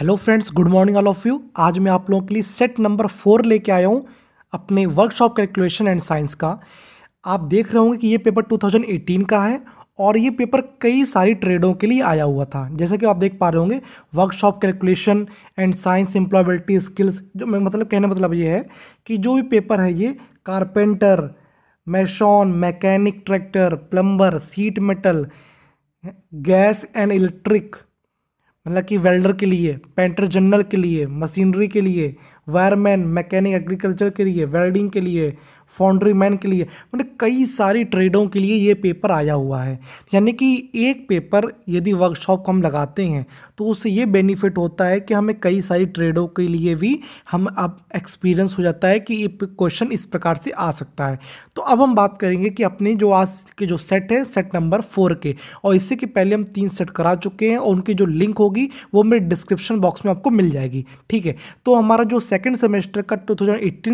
Hello friends good morning all of you आज मैं आप लोगों के लिए सेट नंबर फोर लेके आया हूँ अपने वर्कशॉप कैलकुलेशन एंड साइंस का आप देख रहे होंगे कि ये पेपर 2018 का है और ये पेपर कई सारी ट्रेडों के लिए आया हुआ था जैसे कि आप देख पा रहे होंगे workshop calculation and science employability skills जो मैं मतलब कहने मतलब ये है कि जो भी पेपर है ये carpenter mason mechanic tractor plumber sheet metal gas and electric मतलब कि वेल्डर के लिए पेंटर जनरल के लिए मशीनरी के लिए वायरमैन मैकेनिक एग्रीकल्चर के लिए वेल्डिंग के लिए फाउंड्री मैन के लिए मतलब कई सारी ट्रेडों के लिए ये पेपर आया हुआ है यानी कि एक पेपर यदि वर्कशॉप को हम लगाते हैं तो उससे ये बेनिफिट होता है कि हमें कई सारी ट्रेडों के लिए भी हम अब एक्सपीरियंस हो जाता है कि ये क्वेश्चन इस प्रकार से आ सकता है तो अब हम बात करेंगे कि अपने जो आज के जो सेट है सेट नंबर फोर के और इससे कि पहले हम तीन सेट करा चुके हैं और उनकी जो लिंक होगी वो मेरे डिस्क्रिप्शन बॉक्स में आपको मिल जाएगी ठीक है तो हमारा जो सेकेंड सेमेस्टर का टू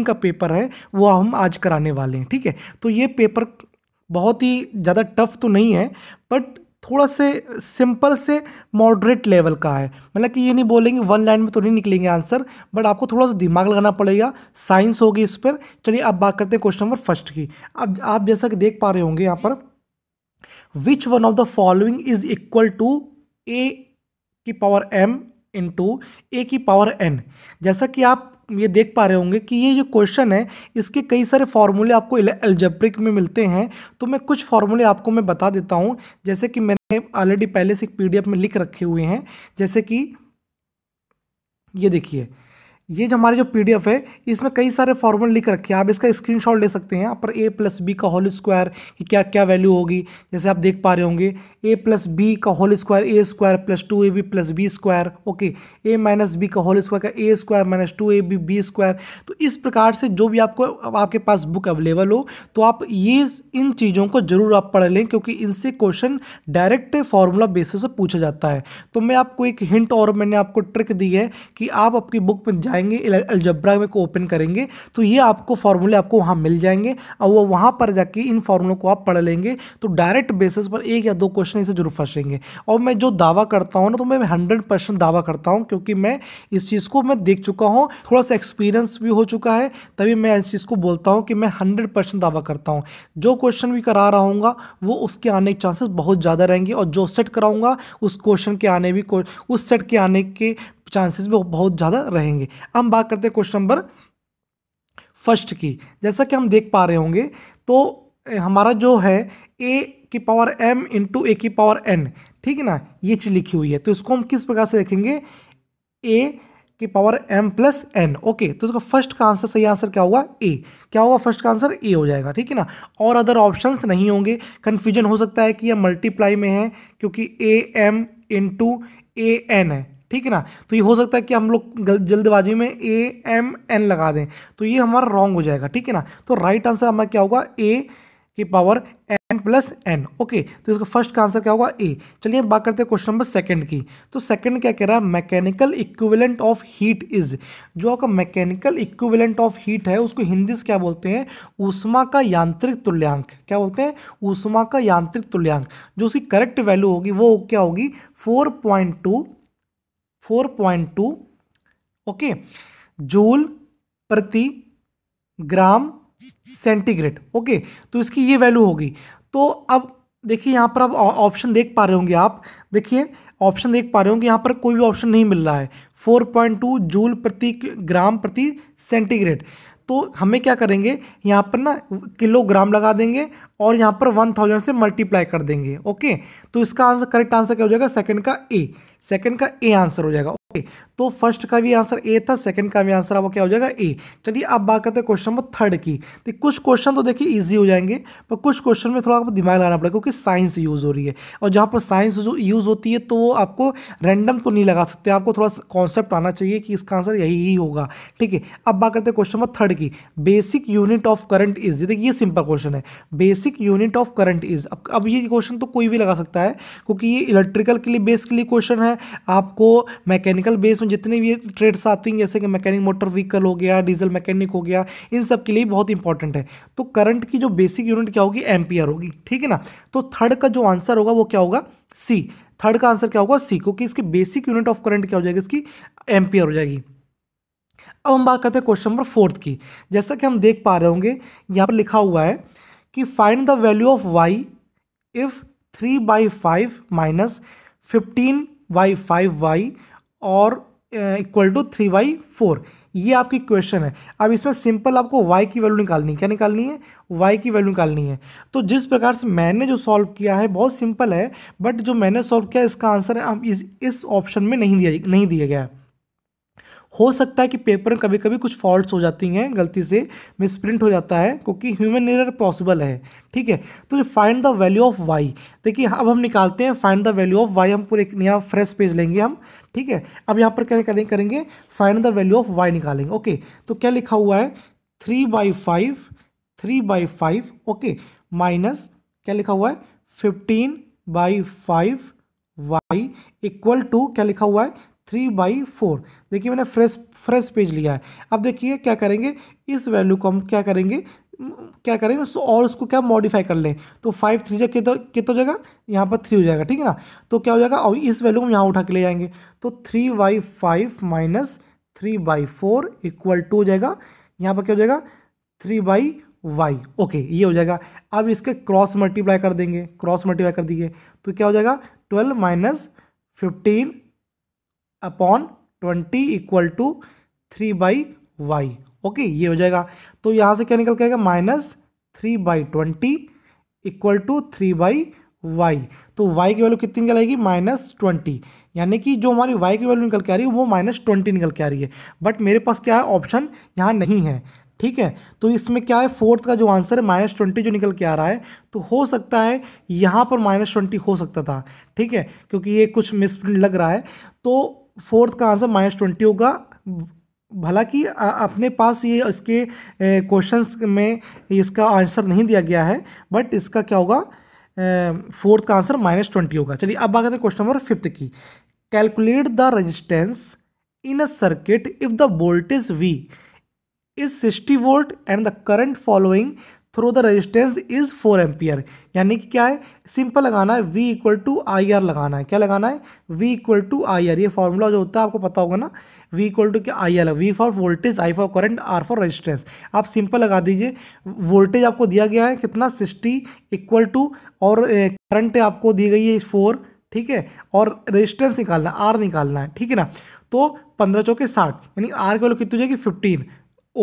का पेपर है वो हम आज कराने वाले हैं ठीक है तो ये पेपर बहुत ही ज़्यादा टफ तो नहीं है बट थोड़ा से सिंपल से मॉडरेट लेवल का है मतलब कि ये नहीं बोलेंगे वन लाइन में तो नहीं निकलेंगे आंसर बट आपको थोड़ा सा दिमाग लगाना पड़ेगा साइंस होगी इस पर चलिए अब बात करते हैं क्वेश्चन नंबर फर्स्ट की अब आप जैसा कि देख पा रहे होंगे यहाँ पर which one of the following is equal to A की power M into A की पावर एन जैसा कि आप ये देख पा रहे होंगे कि ये जो क्वेश्चन है इसके कई सारे फार्मूले आपको एल्जेब्रिक में मिलते हैं तो मैं कुछ फार्मूले आपको मैं बता देता हूँ जैसे कि मैंने ऑलरेडी पहले से पी में लिख रखे हुए हैं जैसे कि ये देखिए ये जो हमारे जो पीडीएफ है इसमें कई सारे फॉर्मूल लिख रखे हैं आप इसका स्क्रीनशॉट ले सकते हैं यहाँ पर ए प्लस बी का होल स्क्वायर की क्या क्या वैल्यू होगी जैसे आप देख पा रहे होंगे ए प्लस बी का whole square A square plus two A B plus B square okay A minus B का होल स्क्वायर का A square minus two A B B square तो इस प्रकार से जो भी आपको आपके पास बुक अवेलेबल हो तो आप ये इन चीज़ों को जरूर आप पढ़ लें क्योंकि इनसे क्वेश्चन डायरेक्ट फार्मूला बेसिस से पूछा जाता है तो मैं आपको एक हिंट और मैंने आपको ट्रिक दी है कि आप अपनी बुक में जाए उठाएंगे अलजब्रा में को ओपन करेंगे तो ये आपको फार्मूले आपको वहाँ मिल जाएंगे और वो वहाँ पर जाके इन फार्मूलों को आप पढ़ लेंगे तो डायरेक्ट बेसिस पर एक या दो क्वेश्चन इसे जरूर फंसेंगे और मैं जो दावा करता हूँ ना तो मैं हंड्रेड परसेंट दावा करता हूँ क्योंकि मैं इस चीज़ को मैं देख चुका हूँ थोड़ा सा एक्सपीरियंस भी हो चुका है तभी मैं इस चीज़ को बोलता हूँ कि मैं हंड्रेड परसेंट दावा करता हूँ जो क्वेश्चन भी करा रहा हूँ वो उसके आने के चांसेस बहुत ज़्यादा रहेंगे और जो सेट कराऊंगा उस क्वेश्चन के आने भी उस सेट के आने के चांसेस भी बहुत ज़्यादा रहेंगे हम बात करते हैं क्वेश्चन नंबर फर्स्ट की जैसा कि हम देख पा रहे होंगे तो हमारा जो है ए की पावर एम इंटू ए की पावर एन ठीक है ना ये चीज़ लिखी हुई है तो इसको हम किस प्रकार से लिखेंगे ए की power M plus N okay तो इसका फर्स्ट का आंसर सही आंसर क्या होगा ए क्या होगा फर्स्ट का आंसर ए हो जाएगा ठीक है ना और अदर ऑप्शंस नहीं होंगे कन्फ्यूजन हो सकता है कि यह मल्टीप्लाई में है क्योंकि A M into A N है ठीक है ना तो ये हो सकता है कि हम लोग जल्दबाजी में ए एम एन लगा दें तो ये हमारा रॉन्ग हो जाएगा ठीक है ना तो राइट आंसर हमारा क्या होगा ए की power N plus N okay तो इसका फर्स्ट का आंसर क्या होगा ए चलिए बात करते हैं क्वेश्चन नंबर सेकंड की तो सेकंड क्या कह रहा है mechanical equivalent of heat is जो आपका मैकेनिकल इक्विवेलेंट ऑफ हीट है उसको हिंदी से क्या बोलते हैं ऊष्मा का यांत्रिक तुल्यांक क्या बोलते हैं ऊष्मा का यांत्रिक तुल्यांक जो उसकी करेक्ट वैल्यू होगी वो क्या होगी four point two four point two okay joule प्रति ग्राम सेंटीग्रेड ओके तो इसकी ये वैल्यू होगी तो अब देखिए यहाँ पर आप ऑप्शन देख पा रहे होंगे आप देखिए ऑप्शन देख पा रहे होंगे यहाँ पर कोई भी ऑप्शन नहीं मिल रहा है फोर पॉइंट टू जूल प्रति ग्राम प्रति सेंटीग्रेड तो हमें क्या करेंगे यहाँ पर ना किलोग्राम लगा देंगे और यहाँ पर वन थाउजेंड से मल्टीप्लाई कर देंगे ओके तो इसका आंसर करेक्ट आंसर क्या हो जाएगा सेकंड का ए सेकंड का ए आंसर हो जाएगा ओके तो फर्स्ट का भी आंसर ए था सेकंड का भी आंसर आपको क्या हो जाएगा ए चलिए अब बात करते हैं क्वेश्चन नंबर थर्ड की तो कुछ क्वेश्चन तो देखिए इजी हो जाएंगे पर कुछ क्वेश्चन में थोड़ा आपको दिमाग लगाना पड़ेगा क्योंकि साइंस यूज़ हो रही है और जहाँ पर साइंस यूज़ होती है तो वो आपको रैंडम तो नहीं लगा सकते आपको थोड़ा कॉन्सेप्ट आना चाहिए कि इसका आंसर यही ही होगा ठीक है अब बात करते हैं क्वेश्चन नंबर थर्ड की basic unit of current is देखिए ये सिंपल क्वेश्चन है basic basic unit of current is अब अब ये क्वेश्चन तो कोई भी लगा सकता है क्योंकि ये इलेक्ट्रिकल के लिए बेस के लिए क्वेश्चन है आपको मैकेनिकल बेस में जितने भी ट्रेड्स आती हैं जैसे कि मैकेनिक मोटर व्हीकल हो गया डीजल मैकेनिक हो गया इन सब के लिए बहुत इंपॉर्टेंट है तो करंट की जो बेसिक यूनिट क्या होगी एम्पियर होगी ठीक है ना तो थर्ड का जो आंसर होगा वो क्या होगा सी थर्ड का आंसर क्या होगा सी क्योंकि इसकी बेसिक यूनिट ऑफ करंट क्या हो जाएगी इसकी एम्पियर हो जाएगी अब हम बात करते हैं क्वेश्चन नंबर फोर्थ की जैसा कि हम देख पा रहे होंगे यहाँ पर लिखा हुआ है कि find the value of Y if three by five minus fifteen by five Y और equal to three by four ये आपकी क्वेश्चन है अब इसमें सिंपल आपको y की वैल्यू निकालनी है क्या निकालनी है y की वैल्यू निकालनी है तो जिस प्रकार से मैंने जो सॉल्व किया है बहुत सिंपल है बट जो मैंने सॉल्व किया इसका आंसर अब इस इस ऑप्शन में नहीं दिया नहीं दिया गया है हो सकता है कि पेपर में कभी कभी कुछ फॉल्ट्स हो जाती हैं गलती से मिस प्रिंट हो जाता है क्योंकि ह्यूमन एरर पॉसिबल है ठीक है तो find the value of Y देखिए अब हम निकालते हैं find the value of Y हम पूरे एक नया फ्रेश पेज लेंगे हम ठीक है अब यहाँ पर क्या करें, करेंगे find the value of Y निकालेंगे ओके तो क्या लिखा हुआ है three by five three by five okay minus क्या लिखा हुआ है fifteen by five Y equal to क्या लिखा हुआ है थ्री बाई फोर देखिए मैंने फ्रेश फ्रेश पेज लिया है अब देखिए क्या करेंगे इस वैल्यू को हम क्या करेंगे क्या करेंगे उस और उसको क्या मॉडिफाई कर लें तो फाइव थ्री जगह कितना कितना हो जाएगा यहाँ पर थ्री हो जाएगा ठीक है ना तो क्या हो जाएगा और इस वैल्यू को हम यहाँ उठा के ले जाएंगे तो three by five minus three by four equal to हो जाएगा यहाँ पर क्या हो जाएगा थ्री बाई वाई ओके ये हो जाएगा अब इसके क्रॉस मल्टीप्लाई कर देंगे क्रॉस मल्टीप्लाई कर दिए तो क्या हो जाएगा twelve minus fifteen upon twenty equal to three by Y okay ये हो जाएगा तो यहाँ से क्या निकल के आएगा minus three by twenty equal to three by Y तो वाई की वैल्यू कितनी निकल आएगी माइनस ट्वेंटी यानी कि जो हमारी वाई की वैल्यू निकल के आ रही है वो माइनस ट्वेंटी निकल के आ रही है बट मेरे पास क्या है ऑप्शन यहाँ नहीं है ठीक है तो इसमें क्या है फोर्थ का जो आंसर है माइनस ट्वेंटी जो निकल के आ रहा है तो हो सकता है यहाँ पर माइनस ट्वेंटी हो सकता था ठीक है क्योंकि ये कुछ मिसप्रिंट लग रहा है तो फोर्थ का आंसर माइनस ट्वेंटी होगा कि अपने पास ये इसके क्वेश्चंस में इसका आंसर नहीं दिया गया है बट इसका क्या होगा फोर्थ का आंसर माइनस ट्वेंटी होगा चलिए अब आ गए क्वेश्चन नंबर फिफ्थ की calculate the resistance in a circuit if the voltage V is sixty volt and the current following through the resistance is four ampere यानी कि क्या है सिंपल लगाना है V equal to I R लगाना है क्या लगाना है V equal to I R ये फॉर्मूला जो होता है आपको पता होगा ना वी इक्वल टू क्या I R V for voltage I for current R for resistance आप सिंपल लगा दीजिए वोल्टेज आपको दिया गया है कितना सिक्सटी इक्वल टू और करंट आपको दी गई है फोर ठीक है और रजिस्टेंस निकालना आर निकालना है ठीक है ना तो पंद्रह चौके साठ यानी आर के वो कितनी हो जाएगी फिफ्टीन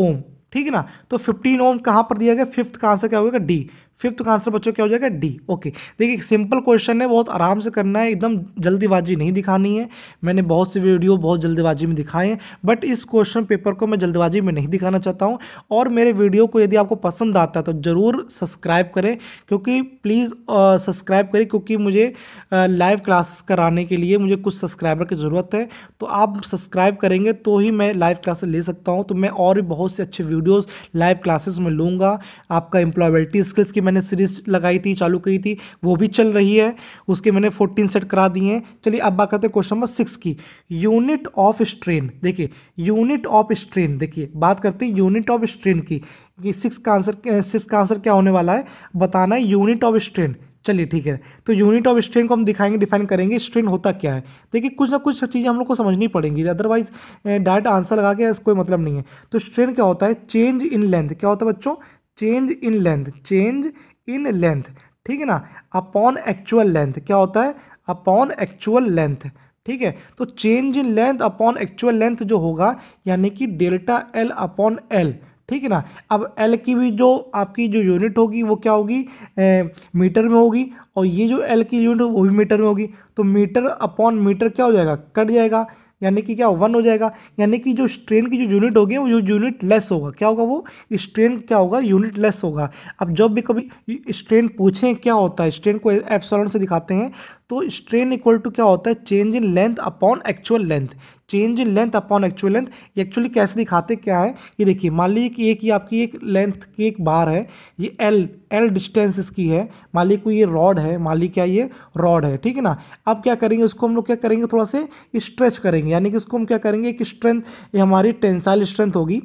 ओम ठीक है ना तो फिफ्टीन ओम कहाँ पर दिया गया फिफ्थ का आंसर क्या होगा डी फिफ्थ का आंसर बच्चों क्या हो जाएगा डी ओके देखिए सिंपल क्वेश्चन है बहुत आराम से करना है एकदम जल्दीबाजी नहीं दिखानी है मैंने बहुत से वीडियो बहुत जल्दबाजी में दिखाए हैं बट इस क्वेश्चन पेपर को मैं जल्दबाजी में नहीं दिखाना चाहता हूँ और मेरे वीडियो को यदि आपको पसंद आता है तो ज़रूर सब्सक्राइब करें क्योंकि प्लीज़ सब्सक्राइब करें क्योंकि मुझे लाइव क्लासेस कराने के लिए मुझे कुछ सब्सक्राइबर की ज़रूरत है तो आप सब्सक्राइब करेंगे तो ही मैं लाइव क्लासेस ले सकता हूँ तो मैं और भी बहुत से अच्छे वीडियोज़ लाइव क्लासेस में लूँगा आपका एम्प्लॉयबिलिटी स्किल्स की मैंने सीरीज लगाई थी चालू की थी वो भी चल रही है उसके मैंने फोर्टीन सेट करा दिए हैं चलिए अब बात करते हैं क्वेश्चन नंबर सिक्स की यूनिट ऑफ स्ट्रेन देखिए यूनिट ऑफ स्ट्रेन देखिए बात करते हैं यूनिट ऑफ स्ट्रेन की कि सिक्स का आंसर सिक्स का आंसर क्या होने वाला है बताना है यूनिट ऑफ स्ट्रेन चलिए ठीक है तो यूनिट ऑफ स्ट्रेन को हम दिखाएंगे डिफाइन करेंगे स्ट्रेन होता क्या है देखिए कुछ ना कुछ चीज़ें हम लोग को समझनी पड़ेंगी अदरवाइज डायरेक्ट आंसर लगा के ऐसा कोई मतलब नहीं है तो स्ट्रेन क्या होता है चेंज इन लेंथ क्या होता है बच्चों change in length change in length ठीक है ना अपॉन एक्चुअल लेंथ क्या होता है अपॉन एक्चुअल लेंथ ठीक है तो change in length upon actual length जो होगा यानी कि डेल्टा एल अपॉन एल ठीक है ना अब एल की भी जो आपकी जो यूनिट होगी वो क्या होगी मीटर में होगी और ये जो एल की यूनिट वो भी मीटर में होगी तो मीटर अपॉन मीटर क्या हो जाएगा कट जाएगा यानी कि क्या वन हो जाएगा यानी कि जो स्ट्रेन की जो यूनिट होगी वो यूनिट लेस होगा क्या होगा वो स्ट्रेन क्या होगा यूनिट लेस होगा अब जब भी कभी स्ट्रेन पूछें क्या होता है स्ट्रेन को एप्सोलन से दिखाते हैं तो स्ट्रेन इक्वल टू क्या होता है change in length upon actual length change in length upon actual length actually कैसे दिखाते क्या है ये देखिए मान लीजिए कि एक ये आपकी एक लेंथ की एक बार है ये एल एल डिस्टेंस इसकी है मान लीजिए कोई ये रॉड है मान लीजिए क्या ये रॉड है ठीक है ना अब क्या करेंगे उसको हम लोग क्या करेंगे थोड़ा से स्ट्रेच करेंगे यानी कि उसको हम क्या करेंगे एक स्ट्रेंथ ये हमारी टेंसाइल स्ट्रेंथ होगी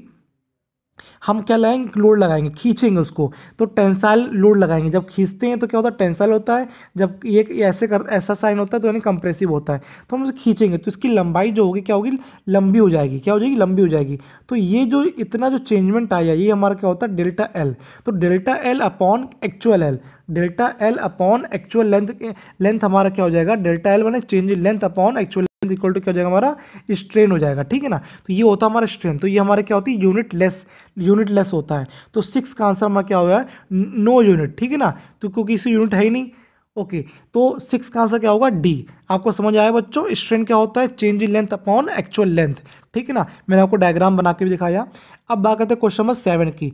हम क्या लगाएंगे लोड लगाएंगे खींचेंगे उसको तो टेंसाइल लोड लगाएंगे जब खींचते हैं तो क्या होता है टेंसाइल होता है जब ये ऐसे कर ऐसा साइन होता है तो यानी कंप्रेसिव होता है तो हम उसे खींचेंगे तो इसकी लंबाई जो होगी क्या होगी लंबी हो जाएगी क्या हो जाएगी लंबी हो जाएगी तो ये जो इतना जो चेंजमेंट आया ये हमारा क्या होता है डेल्टा एल तो delta L upon actual L delta L upon actual length length हमारा क्या हो जाएगा डेल्टा एल मैंने change length upon actual equal to क्या हो जाएगा हमारा स्ट्रेन हो जाएगा ठीक है ना तो ये होता है हमारा स्ट्रेन तो ये हमारे क्या होती है यूनिट लेस यूनिट लेस होता है तो सिक्स का आंसर हमारा क्या हो है नो यूनिट ठीक है ना तो क्योंकि इसी यूनिट है ही नहीं ओके okay, तो सिक्स का आंसर क्या होगा डी आपको समझ आया बच्चों स्ट्रेन क्या होता है change in length upon actual length ठीक है ना मैंने आपको डायग्राम बना के भी दिखाया अब बात करते हैं क्वेश्चन नंबर सेवन की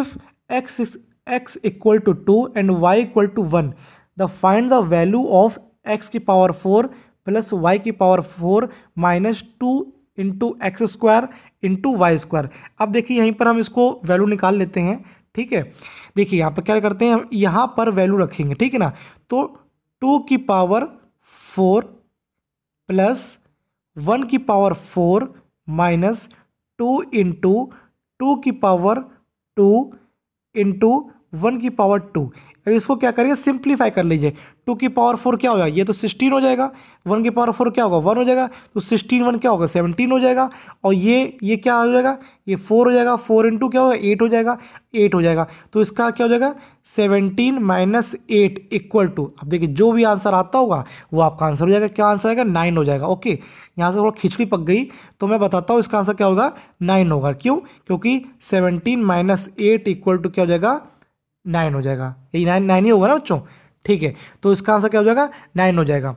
if X X equal to two and Y equal to one the find the value of X की पावर फोर प्लस वाई की power four minus two into X square into Y square अब देखिए यहीं पर हम इसको value निकाल लेते हैं ठीक है देखिए यहाँ पर क्या करते हैं हम यहाँ पर वैल्यू रखेंगे ठीक है ना तो टू की पावर फोर प्लस वन की power four minus two into two की पावर टू इंटू वन की पावर टू अब इसको क्या करिए सिंप्लीफाई कर लीजिए टू की पावर फोर तो क्या होगा ये तो सिक्सटीन हो जाएगा वन की पावर फोर क्या होगा वन हो जाएगा तो सिक्सटीन वन क्या होगा सेवनटीन हो जाएगा और ये ये क्या हो जाएगा ये फोर हो जाएगा फोर इंटू क्या होगा एट हो जाएगा एट हो जाएगा तो इसका क्या हो जाएगा seventeen minus eight equal to अब देखिए जो भी आंसर आता होगा वो आपका आंसर हो जाएगा क्या आंसर आएगा नाइन हो जाएगा ओके यहाँ से थोड़ा खिचड़ी पक गई तो मैं बताता हूँ इसका आंसर क्या होगा नाइन होगा क्यों क्योंकि seventeen minus eight equal to क्या हो जाएगा नाइन हो जाएगा यही नाइन नाइन ही होगा ना बच्चों ठीक है तो इसका आंसर क्या हो जाएगा नाइन हो जाएगा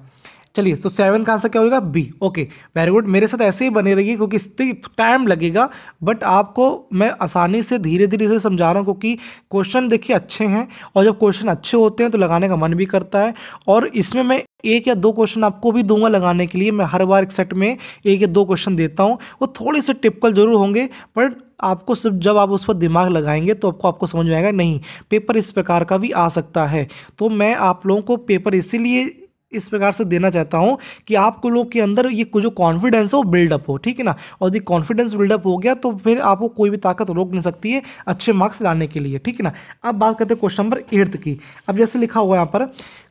चलिए तो सेवन का आंसर क्या होगा बी ओके वेरी गुड मेरे साथ ऐसे ही बने रहिए क्योंकि इससे टाइम लगेगा बट आपको मैं आसानी से धीरे धीरे से समझा रहा हूँ क्योंकि क्वेश्चन देखिए अच्छे हैं और जब क्वेश्चन अच्छे होते हैं तो लगाने का मन भी करता है और इसमें मैं एक या दो क्वेश्चन आपको भी दूंगा लगाने के लिए मैं हर बार एक सेट में एक या दो क्वेश्चन देता हूँ वो थोड़े से टिपकल जरूर होंगे बट आपको सिर्फ जब आप उस पर दिमाग लगाएंगे तो आपको आपको समझ में आएगा नहीं पेपर इस प्रकार का भी आ सकता है तो मैं आप लोगों को पेपर इसीलिए इस प्रकार से देना चाहता हूँ कि आपको लोग के अंदर ये जो कॉन्फिडेंस है वो बिल्डअप हो ठीक है ना और यदि कॉन्फिडेंस बिल्डअप हो गया तो फिर आपको कोई भी ताकत रोक नहीं सकती है अच्छे मार्क्स लाने के लिए ठीक है ना अब बात करते हैं क्वेश्चन नंबर एट्थ की अब जैसे लिखा हुआ यहाँ पर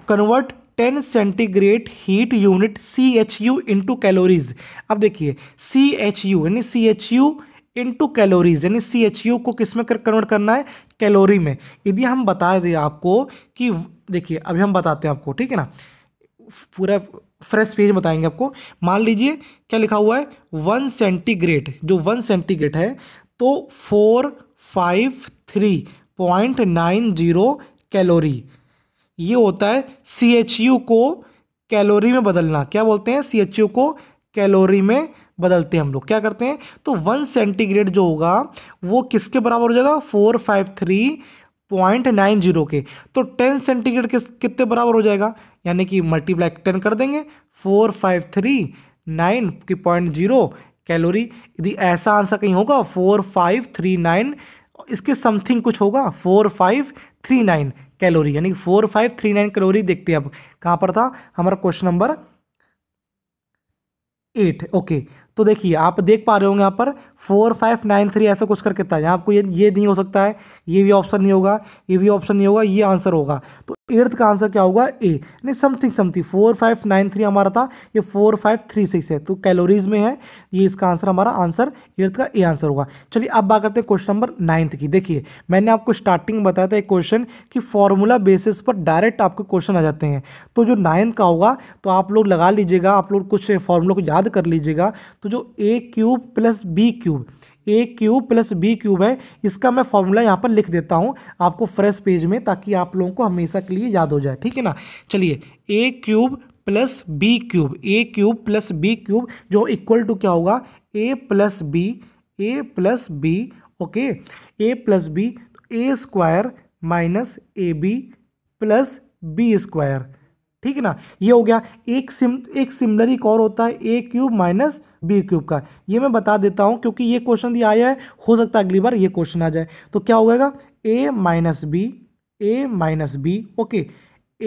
convert ten centigrade heat unit C H U into calories अब देखिए सी एच यू यानी C H U into calories यानी सी एच यू को किस में कन्वर्ट करना है कैलोरी में यदि हम बता दें आपको कि देखिए अभी हम बताते हैं आपको ठीक है ना पूरा फ्रेश पेज बताएंगे आपको मान लीजिए क्या लिखा हुआ है वन सेंटीग्रेड जो वन सेंटीग्रेड है तो four five three point nine zero calorie ये होता है सी एच यू को कैलोरी में बदलना क्या बोलते हैं सी एच यू को कैलोरी में बदलते हैं हम लोग क्या करते हैं तो वन सेंटीग्रेड जो होगा वो किसके बराबर हो जाएगा four five three point nine zero के तो टेन सेंटीग्रेड के कितने बराबर हो जाएगा यानी कि मल्टीप्लाई टेन कर देंगे फोर फाइव थ्री नाइन की पॉइंट जीरो कैलोरी यदि ऐसा आंसर कहीं होगा फोर फाइव थ्री नाइन इसके समथिंग कुछ होगा four five three nine calorie यानी कि four five three nine calorie देखते हैं अब कहाँ पर था हमारा क्वेश्चन नंबर एट ओके तो देखिए आप देख पा रहे होंगे यहाँ पर फोर फाइव नाइन थ्री ऐसा कुछ करके था यहाँ आपको ये ये नहीं हो सकता है ये भी ऑप्शन नहीं होगा ये भी ऑप्शन नहीं होगा ये आंसर होगा तो एर्थ का आंसर क्या होगा ए नहीं something something four five nine three हमारा था ये फोर फाइव थ्री सिक्स है तो कैलोरीज में है ये इसका आंसर हमारा आंसर एर्थ का ए आंसर होगा चलिए अब बात करते हैं क्वेश्चन नंबर नाइन्थ की देखिए मैंने आपको स्टार्टिंग में बताया था एक क्वेश्चन कि फॉर्मूला बेसिस पर डायरेक्ट आपके क्वेश्चन आ जाते हैं तो जो नाइन्थ का होगा तो आप लोग लगा लीजिएगा आप लोग कुछ फॉर्मूला को याद कर लीजिएगा तो तो जो A cube plus B cube A cube plus B cube है इसका मैं फॉर्मूला यहाँ पर लिख देता हूँ आपको फ्रेश पेज में ताकि आप लोगों को हमेशा के लिए याद हो जाए ठीक है ना चलिए A cube plus B cube A cube plus B cube जो इक्वल टू क्या होगा A plus B A plus B okay A plus B A square minus A B plus B square ठीक है ना ये हो गया एक सिम एक सिमिलर एक और होता है A cube minus B cube का ये मैं बता देता हूँ क्योंकि ये क्वेश्चन दिया आया है हो सकता है अगली बार ये क्वेश्चन आ जाए तो क्या हो जाएगा A minus B A minus B okay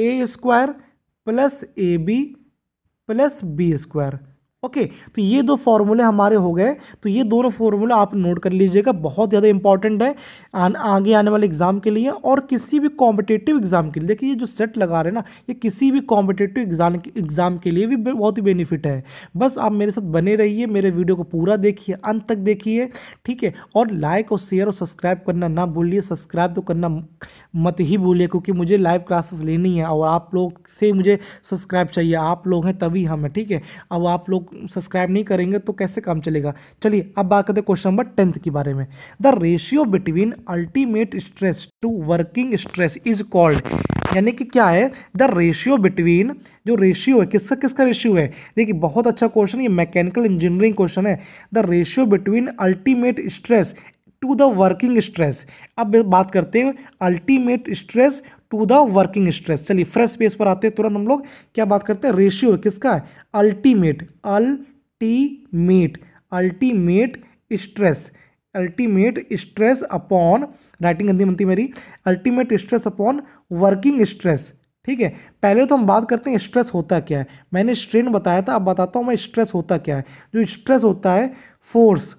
A square plus A B plus B square okay तो ये दो फॉर्मूले हमारे हो गए तो ये दोनों फॉर्मूले आप नोट कर लीजिएगा बहुत ज़्यादा इंपॉर्टेंट है आन, आगे आने वाले एग्जाम के लिए और किसी भी कॉम्पिटेटिव एग्जाम के लिए देखिए ये जो सेट लगा रहे हैं ना ये किसी भी कॉम्पिटेटिव एग्जाम एग्जाम के लिए भी बहुत ही बेनिफिट है बस आप मेरे साथ बने रहिए मेरे वीडियो को पूरा देखिए अंत तक देखिए ठीक है और लाइक और शेयर और सब्सक्राइब करना ना भूलिए सब्सक्राइब तो करना मत ही भूलिए क्योंकि मुझे लाइव क्लासेस लेनी है और आप लोग से मुझे सब्सक्राइब चाहिए आप लोग हैं तभी हम ठीक है अब आप लोग सब्सक्राइब नहीं करेंगे तो कैसे काम चलेगा चलिए अब बात करते हैं क्वेश्चन नंबर टेंथ के बारे में the ratio between ultimate stress to working stress is called यानी कि क्या है द रेशियो बिटवीन जो रेशियो है किसका किसका रेशियो है देखिए बहुत अच्छा क्वेश्चन ये मैकेनिकल इंजीनियरिंग क्वेश्चन है the ratio between ultimate stress to the working stress अब बात करते हैं ultimate stress to the working stress चलिए फ्रेश पेज पर आते हैं तुरंत हम लोग क्या बात करते हैं रेशियो किसका है ultimate ultimate ultimate stress ultimate stress upon writing गंदी बनती मेरी ultimate stress upon working stress ठीक है पहले तो हम बात करते हैं स्ट्रेस होता क्या है मैंने स्ट्रेन बताया था अब बताता हूँ मैं स्ट्रेस होता क्या है जो स्ट्रेस होता है फोर्स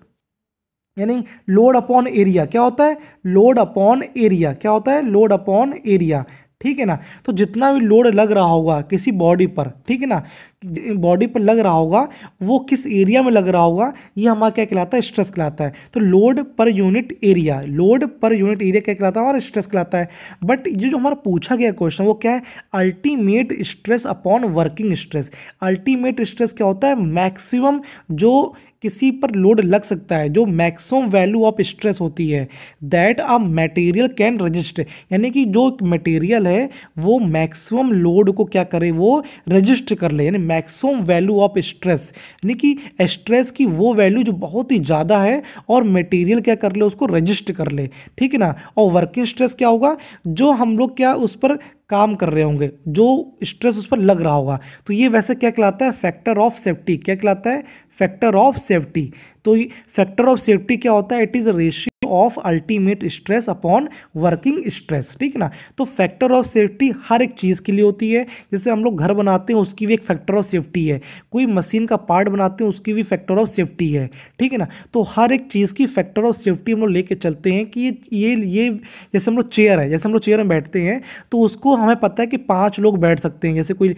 यानी लोड अपॉन एरिया क्या होता है लोड अपॉन एरिया क्या होता है लोड अपॉन एरिया ठीक है ना तो जितना भी लोड लग रहा होगा किसी बॉडी पर ठीक है ना बॉडी पर लग रहा होगा वो किस एरिया में लग रहा होगा ये हमारा क्या कहलाता है स्ट्रेस कहलाता है तो load per unit area load per unit area क्या कहलाता है हमारा स्ट्रेस कहलाता है बट ये जो हमारा पूछा गया क्वेश्चन वो क्या है ultimate stress upon working stress ultimate stress क्या होता है मैक्सिमम जो किसी पर लोड लग सकता है जो मैक्सिमम वैल्यू ऑफ स्ट्रेस होती है that a material can resist यानी कि जो मटेरियल है वो मैक्सिमम लोड को क्या करे वो रजिस्ट कर ले यानी मैक्सिमम वैल्यू ऑफ स्ट्रेस यानी कि स्ट्रेस की वो वैल्यू जो बहुत ही ज़्यादा है और मटेरियल क्या कर ले उसको रजिस्ट कर ले ठीक है ना और वर्किंग स्ट्रेस क्या होगा जो हम लोग क्या उस पर काम कर रहे होंगे जो स्ट्रेस उस पर लग रहा होगा तो ये वैसे क्या कहलाता है फैक्टर ऑफ सेफ्टी क्या कहलाता है फैक्टर ऑफ सेफ्टी तो फैक्टर ऑफ सेफ्टी क्या होता है it is ratio of ultimate stress upon working stress ठीक है ना तो फैक्टर ऑफ सेफ्टी हर एक चीज़ के लिए होती है जैसे हम लोग घर बनाते हैं उसकी भी एक फैक्टर ऑफ सेफ्टी है कोई मशीन का पार्ट बनाते हैं उसकी भी फैक्टर ऑफ सेफ्टी है ठीक है ना तो हर एक चीज़ की फैक्टर ऑफ सेफ्टी हम लोग लेके चलते हैं कि ये ये जैसे हम लोग चेयर है जैसे हम लोग चेयर में बैठते हैं तो उसको हमें पता है कि पाँच लोग बैठ सकते हैं जैसे कोई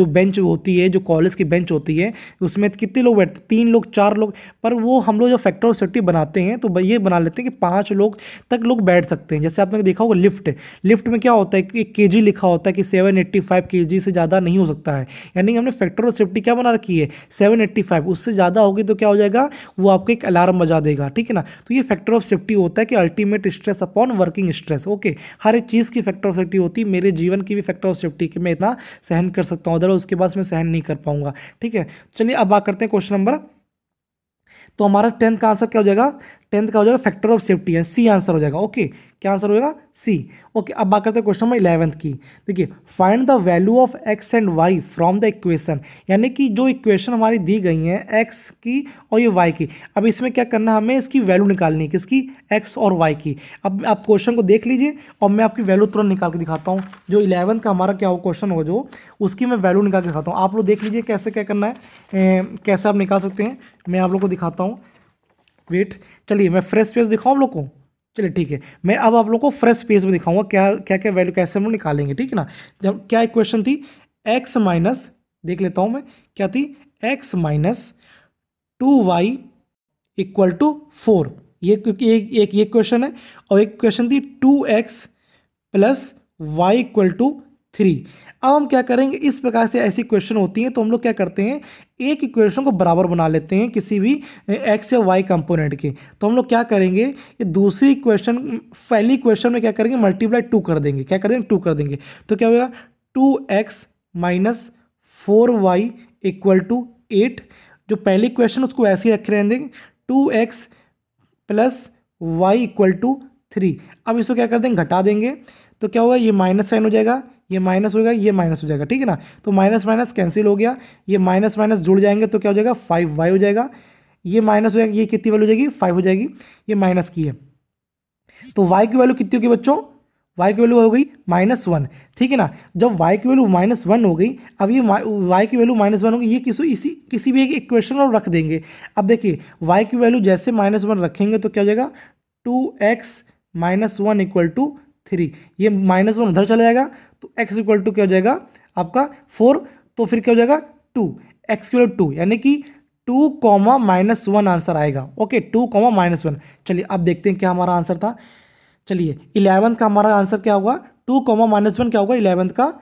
जो बेंच होती है जो कॉलेज की बेंच होती है उसमें कितने लोग बैठते तीन लोग चार लोग पर वो हम लोग जो फैक्टर ऑफ सेफ्टी बनाते हैं तो ये बना लेते हैं कि पाँच लोग तक लोग बैठ सकते हैं जैसे आपने देखा होगा लिफ्ट लिफ्ट में क्या होता है कि के जी लिखा होता है कि सेवन एट्टी फाइव के जी से ज़्यादा नहीं हो सकता है यानी हमने फैक्टर ऑफ सेफ्टी क्या बना रखी है सेवन एट्टी फाइव उससे ज़्यादा होगी तो क्या हो जाएगा वो आपको एक अलार्म बजा देगा ठीक है ना तो ये फैक्टर ऑफ सेफ्टी होता है कि ultimate stress upon working stress okay हर एक चीज़ की फैक्टर ऑफ सेफ्टी होती है मेरे जीवन की भी फैक्टर ऑफ सेफ्टी कि मैं इतना सहन कर सकता हूँ अदरवाइज उसके बाद मैं सहन नहीं कर पाऊंगा ठीक है चलिए अब बात करते हैं क्वेश्चन नंबर तो हमारा टेंथ का आंसर क्या हो जाएगा टेंथ का हो जाएगा फैक्टर ऑफ सेफ्टी है सी आंसर हो जाएगा ओके क्या आंसर होगा सी ओके अब बात करते हैं क्वेश्चन नंबर इलेवंथ की देखिए find the value of X and Y from the equation यानी कि जो इक्वेशन हमारी दी गई है एक्स की और ये वाई की अब इसमें क्या करना है हमें इसकी वैल्यू निकालनी है किसकी एक्स और वाई की अब आप क्वेश्चन को देख लीजिए और मैं आपकी वैल्यू तुरंत निकाल के दिखाता हूँ जो इलेवंथ का हमारा क्या हो क्वेश्चन हो जो उसकी मैं वैल्यू निकाल के दिखाता हूँ आप लोग देख लीजिए कैसे क्या करना है ए, कैसे आप निकाल सकते हैं मैं आप लोग को दिखाता हूँ ग्रेट चलिए मैं फ्रेश पेज दिखाऊँ आप लोग को चलिए ठीक है मैं अब आप लोग को फ्रेश पेज में दिखाऊंगा क्या क्या क्या वैल्यू कैसे हम लोग निकालेंगे ठीक है ना जब क्या एक क्वेश्चन थी एक्स माइनस देख लेता हूँ मैं क्या थी X minus two Y equal to four ये क्योंकि एक ये क्वेश्चन है और एक क्वेश्चन थी two X plus Y equal to three अब हम क्या करेंगे इस प्रकार से ऐसी क्वेश्चन होती हैं तो हम लोग क्या करते हैं एक इक्वेशन को बराबर बना लेते हैं किसी भी एक्स या वाई कंपोनेंट के तो हम लोग क्या करेंगे ये दूसरी क्वेश्चन पहली क्वेश्चन में क्या करेंगे मल्टीप्लाई टू कर देंगे क्या कर देंगे टू कर देंगे तो क्या होगा two X minus four Y equal to eight जो पहली क्वेश्चन उसको ऐसे ही रखे रहने देंगे two X plus Y equal to three अब इसको क्या कर देंगे घटा देंगे तो क्या होगा ये माइनस साइन हो जाएगा ये माइनस हो जाएगा ये माइनस हो जाएगा ठीक है ना तो माइनस माइनस कैंसिल हो गया ये माइनस माइनस जुड़ जाएंगे तो क्या हो जाएगा फाइव वाई हो जाएगा ये माइनस हो जाएगा ये कितनी वैल्यू हो जाएगी फाइव हो जाएगी ये माइनस की है तो वाई की वैल्यू कितनी होगी बच्चों वाई की वैल्यू हो गई माइनस वन ठीक है ना जब वाई की वैल्यू माइनस वन हो गई अब ये वाई की वैल्यू माइनस वन हो गई ये किसी इसी किसी भी एक इक्वेशन और रख देंगे अब देखिए वाई की वैल्यू जैसे माइनस वन रखेंगे तो क्या हो जाएगा two X minus one equal to three ये माइनस वन उधर चला जाएगा तो एक्स इक्वल टू क्या हो जाएगा आपका फोर तो फिर क्या हो जाएगा टू एक्स इक्वल टू यानी कि two comma minus one answer आएगा okay two comma minus one चलिए अब देखते हैं क्या हमारा आंसर था चलिए इलेवंथ का हमारा आंसर क्या होगा टू कॉमा माइनस वन क्या होगा इलेवंथ का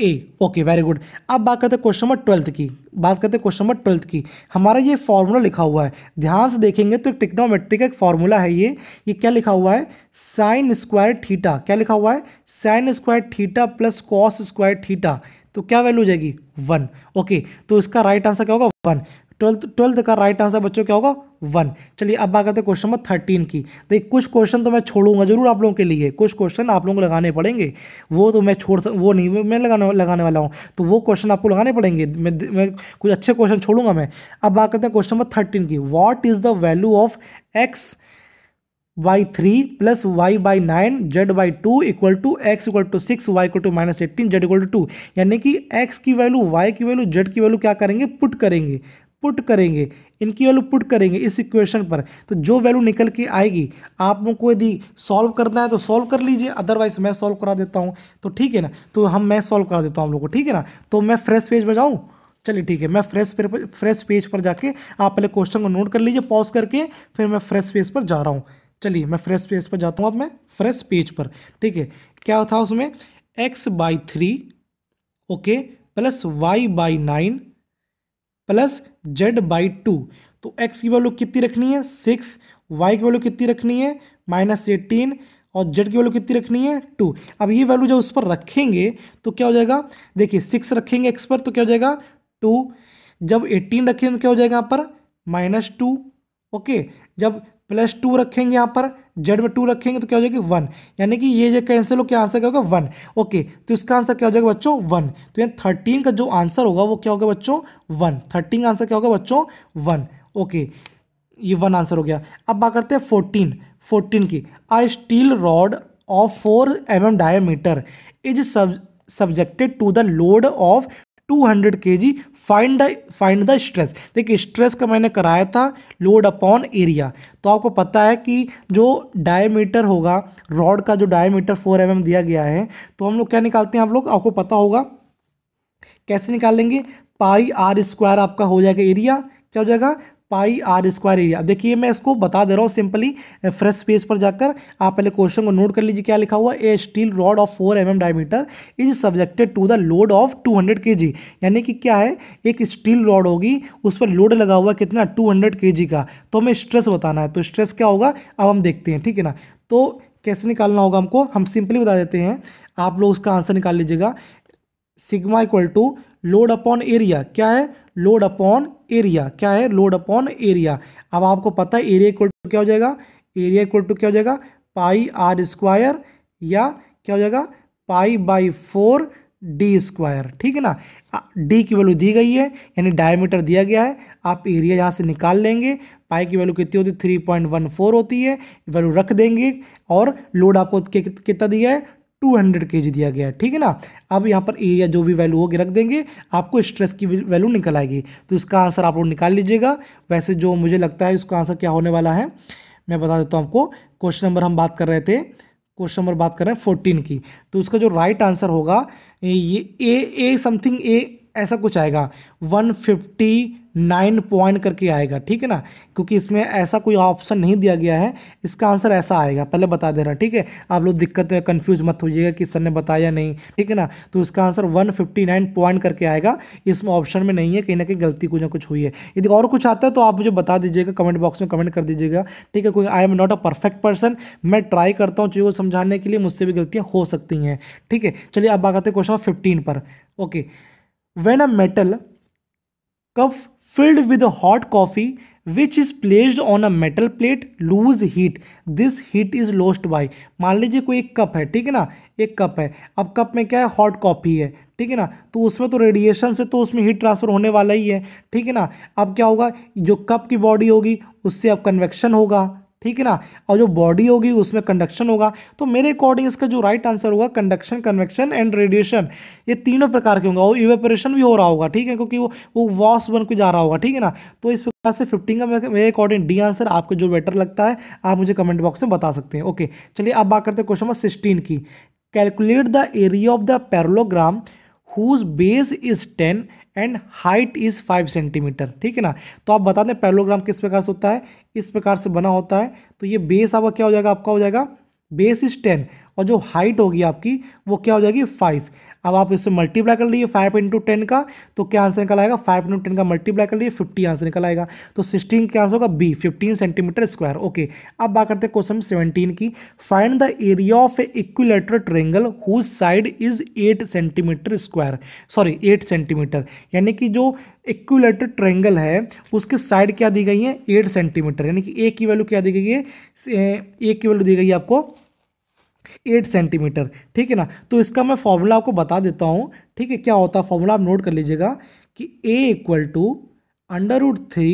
ए ओके वेरी गुड अब बात करते हैं क्वेश्चन नंबर ट्वेल्थ की बात करते हैं क्वेश्चन नंबर ट्वेल्थ की हमारा ये फॉर्मूला लिखा हुआ है ध्यान से देखेंगे तो टिक्नोमेट्री का एक फॉर्मूला है ये ये क्या लिखा हुआ है साइन स्क्वायर थीटा क्या लिखा हुआ है sine square theta plus cos square theta तो क्या वैल्यू हो जाएगी वन ओके तो इसका राइट आंसर क्या होगा वन ट्वेल्थ ट्वेल्थ का राइट आंसर बच्चों क्या होगा वन चलिए अब बात करते हैं क्वेश्चन नंबर थर्टीन की देखिए कुछ क्वेश्चन तो मैं छोड़ूंगा जरूर आप लोगों के लिए कुछ क्वेश्चन आप लोगों को लगाने पड़ेंगे वो तो मैं छोड़ वो नहीं मैं लगाने लगाने वाला हूँ तो वो क्वेश्चन आपको लगाने पड़ेंगे मैं मैं कुछ अच्छे क्वेश्चन छोड़ूंगा मैं अब बात करते हैं क्वेश्चन नंबर थर्टीन की what is the value of X Y three plus Y by nine Z by two equal to X equal to six Y equal to minus eighteen Z equal to two यानी कि X की value Y की value Z की value क्या करेंगे put करेंगे put करेंगे इनकी वैल्यू पुट करेंगे इस इक्वेशन पर तो जो वैल्यू निकल के आएगी आप लोग यदि सॉल्व करना है तो सॉल्व कर लीजिए अदरवाइज मैं सॉल्व करा देता हूँ तो ठीक है ना तो हम मैं सॉल्व करा देता हूँ हम लोग को ठीक है ना तो मैं फ्रेश पेज में जाऊँ चलिए ठीक है मैं फ्रेश पर फ्रेश पेज पर जाके आप पहले क्वेश्चन को नोट कर लीजिए पॉज करके फिर मैं फ्रेश पेज पर जा रहा हूँ चलिए मैं फ्रेश पेज पर जाता हूँ अब मैं फ्रेश पेज पर ठीक है क्या था उसमें X by three okay plus Y by nine plus Z by two तो एक्स की वैल्यू कितनी रखनी है सिक्स वाई की वैल्यू कितनी रखनी है माइनस एटीन और जेड की वैल्यू कितनी रखनी है टू अब ये वैल्यू जब उस पर रखेंगे तो क्या हो जाएगा देखिए सिक्स रखेंगे एक्स पर तो क्या हो जाएगा टू जब एटीन रखेंगे तो क्या हो जाएगा यहाँ पर माइनस टू ओके जब प्लस टू रखेंगे यहाँ पर जेड में टू रखेंगे तो क्या हो जाएगी वन यानी कि ये जो कैंसिल हो क्या आंसर क्या होगा वन ओके तो इसका आंसर क्या हो जाएगा बच्चों वन तो यानी थर्टीन का जो आंसर होगा वो क्या होगा बच्चों वन थर्टीन का आंसर क्या होगा बच्चों वन ओके ये वन आंसर हो गया अब बात करते हैं फोर्टीन फोर्टीन की a steel rod of four M M diameter is sub subjected to the load of two hundred K G find the find the stress देखिए स्ट्रेस का मैंने कराया था लोड अपॉन एरिया तो आपको पता है कि जो डायमीटर होगा रॉड का जो डायमीटर फोर एम mm दिया गया है तो हम लोग क्या निकालते हैं आप लोग आपको पता होगा कैसे निकालेंगे पाई आर स्क्वायर आपका हो जाएगा एरिया क्या हो जाएगा पाई आर स्क्वायर एरिया देखिए मैं इसको बता दे रहा हूँ सिंपली फ्रेश पेज पर जाकर आप पहले क्वेश्चन को नोट कर लीजिए क्या लिखा हुआ a steel rod of four M M diameter is subjected to the load of two hundred K G यानी कि क्या है एक स्टील रॉड होगी उस पर लोड लगा हुआ कितना टू हंड्रेड के जी का तो हमें स्ट्रेस बताना है तो स्ट्रेस क्या होगा अब हम देखते हैं ठीक है ना तो कैसे निकालना होगा हमको हम सिंपली बता देते हैं आप लोग उसका आंसर निकाल लीजिएगा sigma equal to load upon area क्या है लोड अपॉन एरिया क्या है लोड अपॉन एरिया अब आपको पता है एरिया इक्वल टू क्या हो जाएगा एरिया इक्वल टू क्या हो जाएगा पाई आर स्क्वायर या क्या हो जाएगा pi by four D square ठीक है ना डी की वैल्यू दी गई है यानी डायमीटर दिया गया है आप एरिया यहाँ से निकाल लेंगे पाई की वैल्यू कितनी होती है थ्री पॉइंट वन फोर होती है वैल्यू रख देंगे और लोड आपको कितना दिया है टू हंड्रेड के जी दिया गया है ठीक है ना अब यहाँ पर ए या जो भी वैल्यू होगी रख देंगे आपको स्ट्रेस की वैल्यू निकल आएगी तो इसका आंसर आप लोग निकाल लीजिएगा वैसे जो मुझे लगता है इसका आंसर क्या होने वाला है मैं बता देता हूँ आपको क्वेश्चन नंबर हम बात कर रहे थे क्वेश्चन नंबर बात कर रहे हैं फोर्टीन की तो उसका जो राइट आंसर होगा ये ए ए समथिंग ए ऐसा कुछ आएगा वन फिफ्टी नाइन पॉइंट करके आएगा ठीक है ना क्योंकि इसमें ऐसा कोई ऑप्शन नहीं दिया गया है इसका आंसर ऐसा आएगा पहले बता दे रहा ठीक है आप लोग दिक्कत में कन्फ्यूज मत होइएगा कि सर ने बताया नहीं ठीक है ना तो इसका answer one fifty nine point करके आएगा इसमें ऑप्शन में नहीं है कहीं ना कहीं गलती कुछ ना कुछ हुई है यदि और कुछ आता है तो आप मुझे बता दीजिएगा कमेंट बॉक्स में कमेंट कर दीजिएगा ठीक है कोई I am not a perfect person मैं ट्राई करता हूँ चीज़ों को समझाने के लिए मुझसे भी गलतियाँ हो सकती हैं ठीक है चलिए अब बात करते हैं क्वेश्चन फिफ्टीन पर okay okay. when a metal cup filled with hot coffee which is placed on a metal plate lose heat this heat is lost by मान लीजिए कोई एक कप है ठीक है ना एक कप है अब कप में क्या है हॉट कॉफ़ी है ठीक है ना तो उसमें तो रेडिएशन से तो उसमें हीट ट्रांसफ़र होने वाला ही है ठीक है ना अब क्या होगा जो कप की बॉडी होगी उससे अब कन्वेक्शन होगा ठीक है ना और जो बॉडी होगी उसमें कंडक्शन होगा तो मेरे अकॉर्डिंग इसका जो राइट आंसर होगा कंडक्शन कन्वेक्शन एंड रेडिएशन ये तीनों प्रकार के होंगे और इवेपोरेशन भी हो रहा होगा ठीक है क्योंकि वो वो वॉश बन के जा रहा होगा ठीक है ना तो इस प्रकार से फिफ्टीन का मेरे अकॉर्डिंग डी आंसर आपको जो बेटर लगता है आप मुझे कमेंट बॉक्स में बता सकते हैं ओके चलिए अब बात करते हैं क्वेश्चन नंबर सिक्सटीन की calculate the area of the parallelogram whose base is ten and height is five centimetre ठीक है ना तो आप बता दें पैलोग्राम किस प्रकार से होता है इस प्रकार से बना होता है तो ये बेस आपका क्या हो जाएगा आपका हो जाएगा बेस इज टेन और जो हाइट होगी आपकी वो क्या हो जाएगी फाइव अब आप इससे मल्टीप्लाई कर लीजिए फाइव इंटू टेन का तो क्या आंसर निकल आएगा फाइव इंटू टेन का मल्टीप्लाई कर लीजिए फिफ्टी आंसर निकल आएगा तो सिक्सटीन क्या आंसर होगा B fifteen centimetre square okay अब बात करते हैं क्वेश्चन सेवनटीन की find the area of a equilateral triangle whose side is eight centimetre square sorry eight centimetre यानी कि जो इक्विलेटर ट्रेंगल है उसके साइड क्या दी गई है एट सेंटीमीटर यानी कि ए की वैल्यू क्या दी गई है ए की वैल्यू दी गई है आपको एट सेंटीमीटर ठीक है ना तो इसका मैं फॉर्मूला आपको बता देता हूँ ठीक है क्या होता है फॉर्मूला आप नोट कर लीजिएगा कि A equal to under root three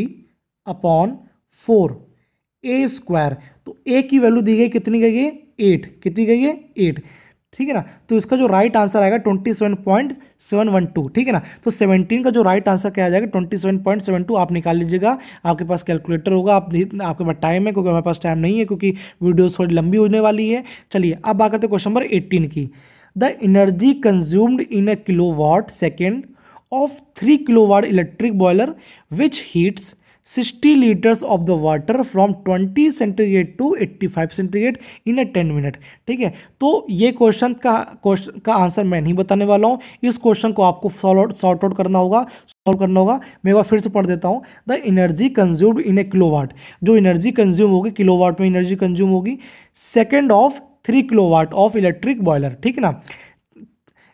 upon four A square तो ए की वैल्यू दी गई कितनी गई है एट कितनी गई है एट ठीक है ना तो इसका जो राइट आंसर आएगा twenty seven point seven one two ठीक है ना तो सेवनटीन का जो राइट आंसर क्या आ जाएगा twenty seven point seven two आप निकाल लीजिएगा आपके पास कैलकुलेटर होगा आप आपके पास टाइम है क्योंकि हमारे पास टाइम नहीं है क्योंकि वीडियोस थोड़ी लंबी होने वाली है चलिए अब बात करते क्वेश्चन नंबर एट्टीन की the energy consumed in a kilowatt second of three kilowatt electric boiler which heats sixty litres of the water from twenty centigrade to eighty five centigrade in a ten minute ठीक है तो ये question का question का answer मैं नहीं बताने वाला हूँ इस क्वेश्चन को आपको सॉर्ट आउट करना होगा सॉल्व करना होगा मैं एक बार फिर से पढ़ देता हूँ the energy consumed in a watt जो एनर्जी कंज्यूम होगी वाट में एनर्जी कंज्यूम होगी second of three kilowatt of electric boiler ठीक ना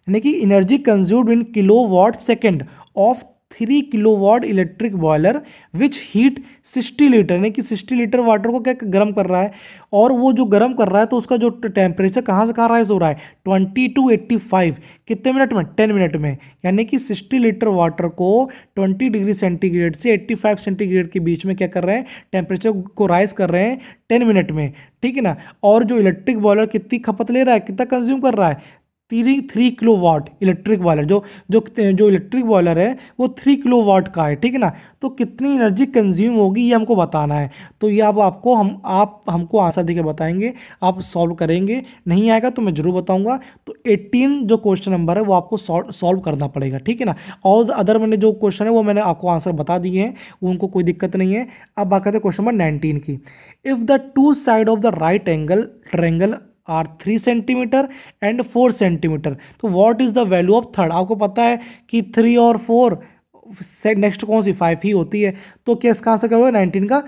यानी कि energy consumed in kilowatt second of three kilowatt electric boiler which heat sixty litre यानी कि सिक्सटी लीटर वाटर को क्या गर्म कर रहा है और वो जो गर्म कर रहा है तो उसका जो टेम्परेचर कहाँ से कहाँ राइज हो रहा है ट्वेंटी टू एट्टी फाइव कितने मिनट में टेन मिनट में यानी कि सिक्सटी लीटर वाटर को ट्वेंटी डिग्री सेंटीग्रेड से एट्टी फाइव सेंटीग्रेड के बीच में क्या कर रहे हैं टेम्परेचर को राइज कर रहे हैं टेन मिनट में ठीक है ना और जो इलेक्ट्रिक बॉयलर कितनी खपत ले रहा है कितना कंज्यूम कर रहा है three three kilowatt electric boiler जो जो जो इलेक्ट्रिक बॉयलर है वो थ्री किलो वाट का है ठीक है ना तो कितनी एनर्जी कंज्यूम होगी ये हमको बताना है तो ये अब आपको हम आप हमको आंसर देके बताएंगे आप सॉल्व करेंगे नहीं आएगा तो मैं ज़रूर बताऊंगा तो 18 जो क्वेश्चन नंबर है वो आपको सॉल्व करना पड़ेगा ठीक है ना और अदर मैंने जो क्वेश्चन है वो मैंने आपको आंसर बता दिए हैं उनको कोई दिक्कत नहीं है अब बात करते क्वेश्चन नंबर नाइनटीन की if the two side of the right angle triangle are three centimetre and four centimetre तो what is the value of third आपको पता है कि थ्री और फोर नेक्स्ट कौन सी फाइव ही होती है तो क्या इसका आंसर क्या होगा नाइनटीन का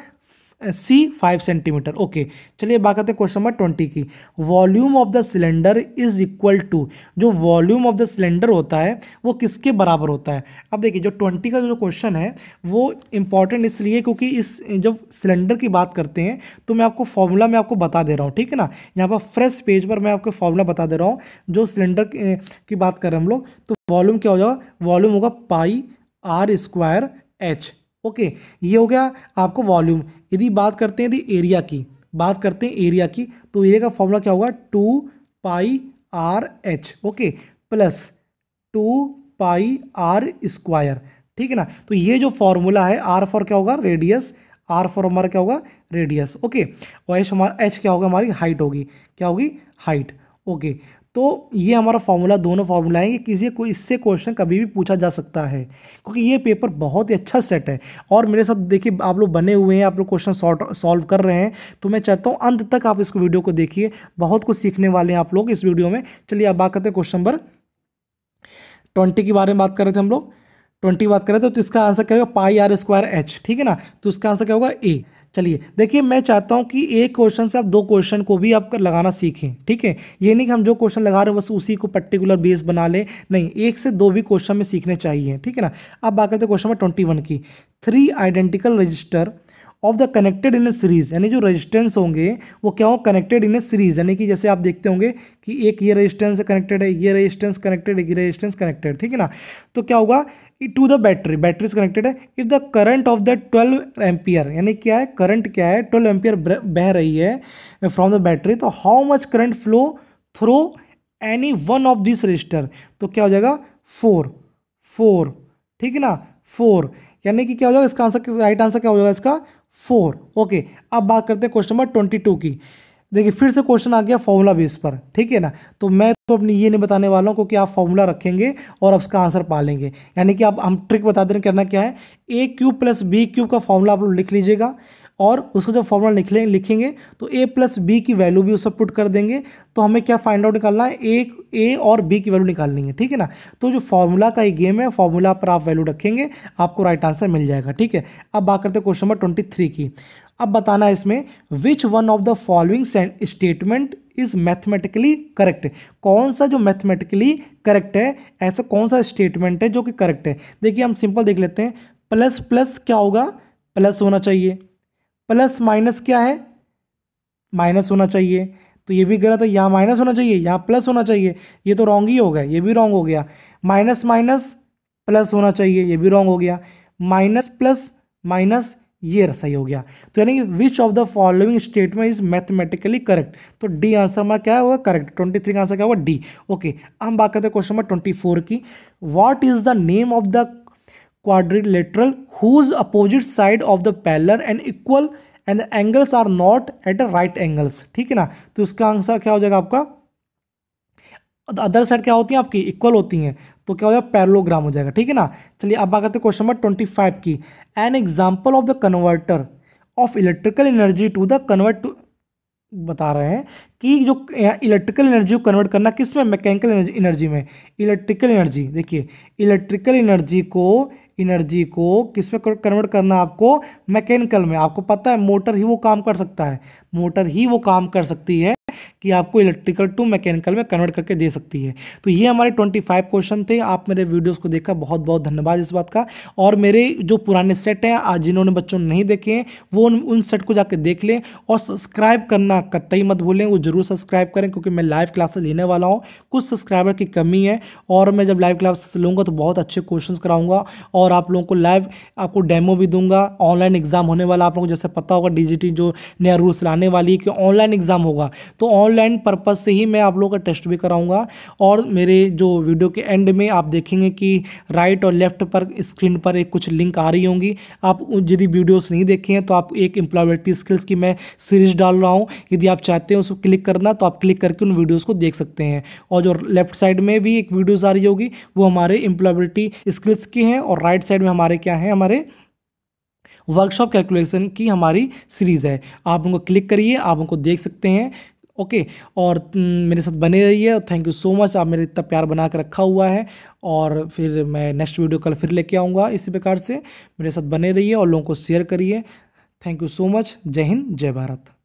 सी फाइव सेंटीमीटर ओके चलिए बात करते हैं क्वेश्चन नंबर ट्वेंटी की volume of the cylinder is equal to जो वॉल्यूम ऑफ द सिलेंडर होता है वो किसके बराबर होता है अब देखिए जो ट्वेंटी का जो क्वेश्चन है वो इंपॉर्टेंट इसलिए क्योंकि इस जब सिलेंडर की बात करते हैं तो मैं आपको फॉर्मूला में आपको बता दे रहा हूँ ठीक है ना यहाँ पर फ्रेश पेज पर मैं आपको फॉर्मूला बता दे रहा हूँ जो सिलेंडर की बात कर रहे हैं हम लोग तो वॉल्यूम क्या हो जाएगा वॉल्यूम होगा pi R square H okay ये हो गया आपको वॉल्यूम यदि बात करते हैं यदि एरिया की बात करते हैं एरिया की तो एरिया का फॉर्मूला क्या होगा two pi R H okay plus two pi R square ठीक है ना तो ये जो फॉर्मूला है आर फॉर क्या होगा रेडियस आर फॉर हमारा क्या होगा रेडियस ओके और एच हमारा एच क्या होगा हमारी हाइट होगी क्या होगी हाइट ओके तो ये हमारा फार्मूला दोनों फार्मूला है कि किसी को इससे क्वेश्चन कभी भी पूछा जा सकता है क्योंकि ये पेपर बहुत ही अच्छा सेट है और मेरे साथ देखिए आप लोग बने हुए हैं आप लोग क्वेश्चन सॉल्व कर रहे हैं तो मैं चाहता हूँ अंत तक आप इस वीडियो को देखिए बहुत कुछ सीखने वाले हैं आप लोग इस वीडियो में चलिए अब बात करते हैं क्वेश्चन नंबर ट्वेंटी के बारे में बात कर रहे थे हम लोग ट्वेंटी बात कर रहे थे तो इसका आंसर क्या होगा पाई आर स्क्वायर एच ठीक है ना तो उसका आंसर क्या होगा ए चलिए देखिए मैं चाहता हूँ कि एक क्वेश्चन से आप दो क्वेश्चन को भी आप लगाना सीखें ठीक है ये नहीं कि हम जो क्वेश्चन लगा रहे हैं बस उसी को पर्टिकुलर बेस बना लें नहीं एक से दो भी क्वेश्चन में सीखने चाहिए ठीक है ना अब बात करते हैं क्वेश्चन नंबर ट्वेंटी वन की three identical resistor of the connected in a series यानी जो रजिस्टेंस होंगे वो क्या हो कनेक्टेड इन ए सीरीज यानी कि जैसे आप देखते होंगे कि एक ये रजिस्टेंस कनेक्टेड है ये रजिस्टेंस कनेक्टेड है ये रजिस्टेंस कनेक्टेड ठीक है ना तो क्या होगा टू द बैटरी बैटरी से कनेक्टेड है if the current of the twelve ampere यानी क्या है करंट क्या है ट्वेल्व एम्पियर बह रही है फ्रॉम द बैटरी तो how much current flow through any one of this resistor तो क्या हो जाएगा फोर फोर ठीक है ना फोर यानी कि क्या हो जाएगा इसका आंसर राइट आंसर क्या हो जाएगा इसका फोर ओके अब बात करते हैं क्वेश्चन नंबर ट्वेंटी टू की देखिए फिर से क्वेश्चन आ गया फॉर्मूला बेस पर ठीक है ना तो मैं तो अपनी ये नहीं बताने वाला हूँ क्योंकि आप फॉर्मूला रखेंगे और आप उसका आंसर पा लेंगे यानी कि आप हम ट्रिक बता दें करना क्या है A cube plus B cube का फॉर्मूला आप लोग लिख लीजिएगा और उसका जब फॉर्मूला निकले लिखेंगे तो ए प्लस बी की वैल्यू भी उसमें पुट कर देंगे तो हमें क्या फाइंड आउट निकालना है ए ए और बी की वैल्यू निकालनी है ठीक है ना तो जो फॉर्मूला का ये गेम है फॉर्मूला पर आप वैल्यू रखेंगे आपको राइट आंसर मिल जाएगा ठीक है अब बात करते हैं क्वेश्चन नंबर ट्वेंटी थ्री की अब बताना है इसमें which one of the following statement is mathematically correct कौन सा जो मैथमेटिकली करेक्ट है ऐसा कौन सा स्टेटमेंट है जो कि करेक्ट है देखिए हम सिंपल देख लेते हैं प्लस प्लस क्या होगा प्लस होना चाहिए प्लस माइनस क्या है माइनस होना चाहिए तो ये भी गलत है यहाँ माइनस होना चाहिए यहाँ प्लस होना चाहिए ये तो रॉन्ग ही हो गया ये भी रॉन्ग हो गया माइनस माइनस प्लस होना चाहिए ये भी रॉन्ग हो गया माइनस प्लस माइनस ये सही हो गया तो यानी कि which of the following statement is mathematically correct तो डी आंसर हमारा क्या होगा करेक्ट ट्वेंटी थ्री का आंसर क्या होगा डी ओके हम बात करते हैं क्वेश्चन नंबर ट्वेंटी फोर की what is the name of the quadrilateral whose opposite side of the parallel and equal and angles are not at right angles ठीक है ना तो इसका आंसर क्या हो जाएगा आपका अदर साइड क्या होती है आपकी इक्वल होती हैं तो क्या हो जाएगा पैरलोग्राम हो जाएगा ठीक है ना चलिए अब बात करते हैं क्वेश्चन नंबर ट्वेंटी फाइव की an example of the converter of electrical energy to the convert बता रहे हैं कि जो इलेक्ट्रिकल एनर्जी को कन्वर्ट करना किस में मैकेनिकल एनर्जी में इलेक्ट्रिकल एनर्जी देखिए इलेक्ट्रिकल एनर्जी को एनर्जी को किस में कन्वर्ट करना है आपको मैकेनिकल में आपको पता है मोटर ही वो काम कर सकता है मोटर ही वो काम कर सकती है कि आपको इलेक्ट्रिकल टू मैकेनिकल में कन्वर्ट करके दे सकती है तो ये हमारे ट्वेंटी फाइव क्वेश्चन थे आप मेरे वीडियोज़ को देखकर बहुत बहुत धन्यवाद इस बात का और मेरे जो पुराने सेट हैं आज जिन्होंने बच्चों नहीं देखे हैं वो उन, उन सेट को जाकर देख लें और सब्सक्राइब करना कतई मत भूलें वो जरूर सब्सक्राइब करें क्योंकि मैं लाइव क्लासेस लेने वाला हूँ कुछ सब्सक्राइबर की कमी है और मैं जब लाइव क्लासेस लूँगा तो बहुत अच्छे क्वेश्चन कराऊँगा और आप लोगों को लाइव आपको डेमो भी दूंगा ऑनलाइन एग्ज़ाम होने वाला आप लोगों को जैसे पता होगा डी जो नया रूल्स लाने वाली है कि ऑनलाइन एग्ज़ाम होगा तो तो ऑनलाइन पर्पज़ से ही मैं आप लोगों का टेस्ट भी कराऊँगा और मेरे जो वीडियो के एंड में आप देखेंगे कि राइट और लेफ्ट पर स्क्रीन पर एक कुछ लिंक आ रही होंगी आप यदि वीडियोस नहीं देखे हैं तो आप एक एम्प्लॉयबिलिटी स्किल्स की मैं सीरीज डाल रहा हूँ यदि आप चाहते हैं उसको क्लिक करना तो आप क्लिक करके उन वीडियोज़ को देख सकते हैं और जो लेफ्ट साइड में भी एक वीडियोज़ आ रही होगी वो हमारे एम्प्लॉयबिलिटी स्किल्स की हैं और राइट साइड में हमारे क्या हैं हमारे वर्कशॉप कैलकुलेशन की हमारी सीरीज़ है आप उनको क्लिक करिए आप उनको देख सकते हैं ओके और मेरे साथ बने रहिए और थैंक यू सो मच आप मेरे इतना प्यार बना कर रखा हुआ है और फिर मैं नेक्स्ट वीडियो कल फिर लेके आऊँगा इसी प्रकार से मेरे साथ बने रहिए और लोगों को शेयर करिए थैंक यू सो मच जय हिंद जय भारत